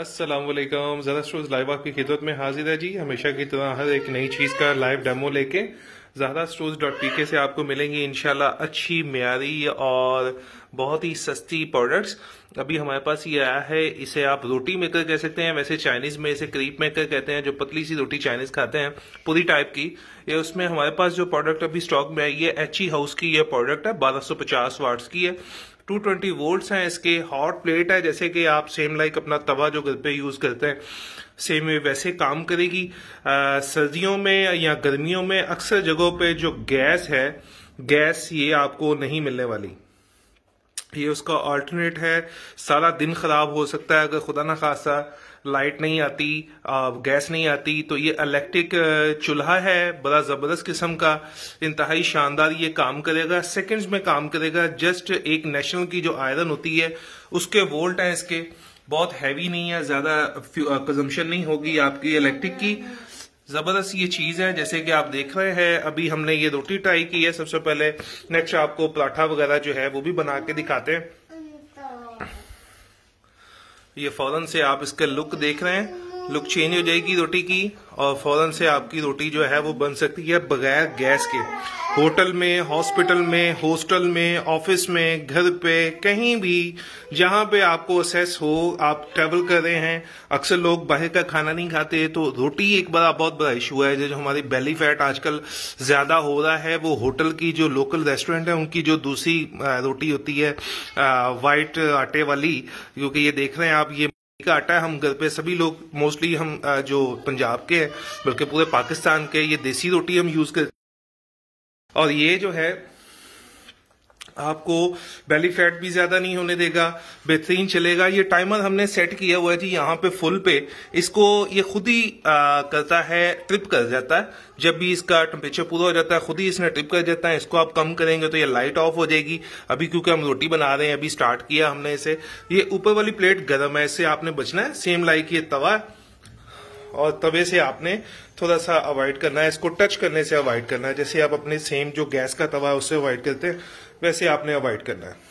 असलम जरा shows live आपकी खिदत में हाजिर है जी हमेशा की तरह हर एक नई चीज़ का लाइव डेमो लेके ज़ाहरा स्टोर्स डॉट पी के से आपको मिलेंगी इनशाला अच्छी म्यारी और बहुत ही सस्ती प्रोडक्ट्स अभी हमारे पास ये आया है इसे आप रोटी मेकर कह सकते हैं वैसे चाइनीज़ में इसे क्रीप मेकर कहते हैं जो पतली सी रोटी चाइनीज़ खाते हैं पूरी टाइप की ये उसमें हमारे पास जो प्रोडक्ट अभी स्टॉक में आई है एच हाउस e की यह प्रोडक्ट है बारह सौ पचास वाट्स की है 220 वोल्ट है इसके हॉट प्लेट है जैसे कि आप सेम लाइक अपना तवा जो घर पे यूज़ करते हैं सेम वैसे काम करेगी सर्दियों में या गर्मियों में अक्सर जगहों पे जो गैस है गैस ये आपको नहीं मिलने वाली ये उसका ऑल्टरनेट है सारा दिन ख़राब हो सकता है अगर खुदा ना खासा लाइट नहीं आती गैस नहीं आती तो ये इलेक्ट्रिक चूल्हा है बड़ा ज़बरदस्त किस्म का इंतहाई शानदार ये काम करेगा सेकंड्स में काम करेगा जस्ट एक नेशनल की जो आयरन होती है उसके वोल्ट हैं इसके बहुत हैवी नहीं है ज़्यादा कंजम्पशन नहीं होगी आपकी इलेक्ट्रिक की ज़बरदस्त ये चीज़ है जैसे कि आप देख रहे हैं अभी हमने ये रोटी ट्राई की है सबसे पहले नेक्स्ट आपको पराठा वगैरह जो है वो भी बना के दिखाते हैं ये फौरन से आप इसका लुक देख रहे हैं लुक चेंज हो जाएगी रोटी की और फौरन से आपकी रोटी जो है वो बन सकती है बगैर गैस के होटल में हॉस्पिटल में हॉस्टल में ऑफिस में घर पे कहीं भी जहां पे आपको असेस हो आप ट्रेवल कर रहे हैं अक्सर लोग बाहर का खाना नहीं खाते तो रोटी एक बड़ा बहुत बड़ा इशू है जो हमारी बेली फैट आजकल ज़्यादा हो रहा है वो होटल की जो लोकल रेस्टोरेंट है उनकी जो दूसरी रोटी होती है वाइट आटे वाली क्योंकि ये देख रहे हैं आप ये का आटा हम घर पे सभी लोग मोस्टली हम जो पंजाब के हैं बल्कि पूरे पाकिस्तान के ये देसी रोटी हम यूज़ हैं और ये जो है आपको बेली फैट भी ज्यादा नहीं होने देगा बेहतरीन चलेगा ये टाइमर हमने सेट किया हुआ है जी यहाँ पे फुल पे इसको ये खुद ही करता है ट्रिप कर जाता है जब भी इसका टेम्परेचर पूरा हो जाता है खुद ही इसने ट्रिप कर जाता है इसको आप कम करेंगे तो ये लाइट ऑफ हो जाएगी अभी क्योंकि हम रोटी बना रहे हैं अभी स्टार्ट किया हमने इसे ये ऊपर वाली प्लेट गर्म है इससे आपने बचना है सेम लाइक ये तवा और तवे से आपने थोड़ा सा अवॉइड करना है इसको टच करने से अवॉइड करना है जैसे आप अपने सेम जो गैस का तवा है उससे अवॉइड करते हैं वैसे आपने अवॉइड करना है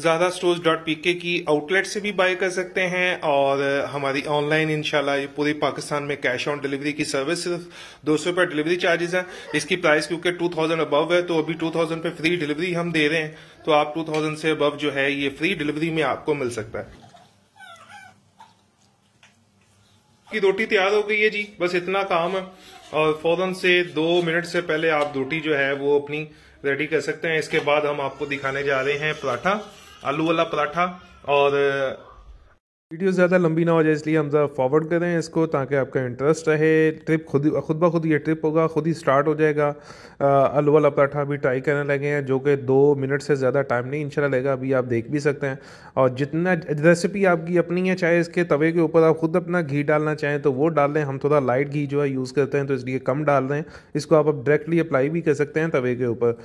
ज़्यादा स्टोर्स डॉट पी के की आउटलेट से भी बाय कर सकते हैं और हमारी ऑनलाइन इनशाला ये पूरी पाकिस्तान में कैश ऑन डिलीवरी की सर्विस सिर्फ दो सौ रुपये डिलीवरी चार्जेस हैं इसकी प्राइस क्योंकि टू थाउजेंड अबव है तो अभी टू थाउजेंड पे फ्री डिलीवरी हम दे रहे हैं तो आप टू थाउजेंड से अबव जो है ये फ्री डिलीवरी में आपको मिल सकता है की रोटी तैयार हो गई है जी बस इतना काम है और फौरन से दो मिनट से पहले आप रोटी जो है वो अपनी रेडी कर सकते हैं इसके बाद हम आपको दिखाने जा रहे हैं पराठा आलू वाला पराठा और वीडियो ज़्यादा लंबी ना हो जाए इसलिए हम ज़्यादा फॉरवर्ड करें इसको ताकि आपका इंटरेस्ट रहे ट्रिप खुद खुद ब खुद ये ट्रिप होगा खुद ही स्टार्ट हो जाएगा आलू वाला पराठा अभी ट्राई करने लगे हैं जो कि दो मिनट से ज़्यादा टाइम नहीं इंशाल्लाह लेगा अभी आप देख भी सकते हैं और जितना रेसिपी आपकी अपनी है चाहे इसके तवे के ऊपर आप खुद अपना घी डालना चाहें तो वो डाल लें हम थोड़ा लाइट घी जो है यूज़ करते हैं तो इसलिए कम डाल दें इसको आप डायरेक्टली अप्लाई भी कर सकते हैं तवे के ऊपर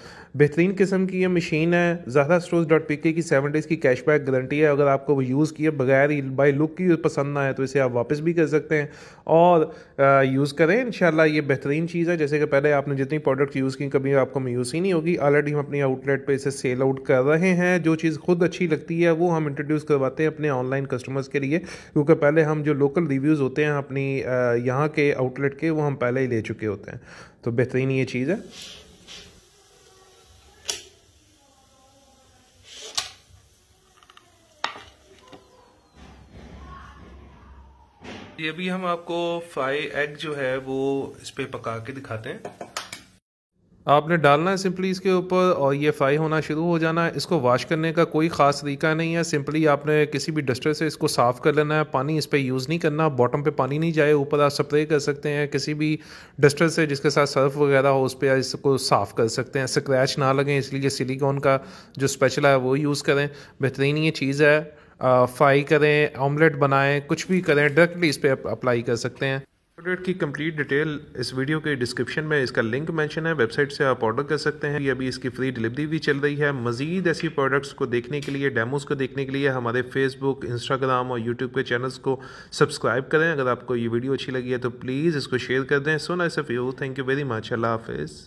बेहतरीन किस्म की ये मशीन है ज़्यादा स्टोज डॉट पी के की सेवन डेज़ की कैशबैक गारंटी है अगर आपको वो यूज़ किए बगैर ही बाई लुक ही पसंद ना आए तो इसे आप वापस भी कर सकते हैं और यूज़ करें इन ये बेहतरीन चीज़ है जैसे कि पहले आपने जितनी प्रोडक्ट यूज़ की कभी आपको यूज़ ही नहीं होगी ऑलरेडी हम अपनी आउटलेट पर इसे सेल आउट कर रहे हैं जो चीज़ खुद अच्छी लगती है वो हम इंट्रोड्यूस करवाते हैं अपने ऑनलाइन कस्टमर्स के लिए क्योंकि पहले हम जो लोकल रिव्यूज़ होते हैं अपनी यहाँ के आउटलेट के वो हम पहले ही ले चुके होते हैं तो बेहतरीन ये चीज़ है ये भी हम आपको फ्राई एग जो है वो इस पर पका के दिखाते हैं आपने डालना है सिंपली इसके ऊपर और ये फ्राई होना शुरू हो जाना है इसको वॉश करने का कोई ख़ास तरीका नहीं है सिंपली आपने किसी भी डस्टर से इसको साफ़ कर लेना है पानी इस पर यूज़ नहीं करना बॉटम पे पानी नहीं जाए ऊपर आप स्प्रे कर सकते हैं किसी भी डस्टर से जिसके साथ सर्फ वगैरह हो उस पर इसको साफ़ कर सकते हैं स्क्रैच ना लगें इसलिए सिलीकोन का जो स्पेशल है वो यूज़ करें बेहतरीन ये चीज़ है फ्राई करें ऑमलेट बनाएं कुछ भी करें डायरेक्टली इस पर अप्लाई कर सकते हैं प्रोडक्ट की कंप्लीट डिटेल इस वीडियो के डिस्क्रिप्शन में इसका लिंक मेंशन है वेबसाइट से आप ऑर्डर कर सकते हैं अभी इसकी फ्री डिलीवरी भी चल रही है मजीद ऐसी प्रोडक्ट्स को देखने के लिए डेमोज़ को देखने के लिए हमारे फेसबुक इंस्टाग्राम और यूट्यूब के चैनल्स को सब्सक्राइब करें अगर आपको ये वीडियो अच्छी लगी है तो प्लीज़ इसको शेयर कर दें so nice of you thank you very much अल्लाह हाफिज़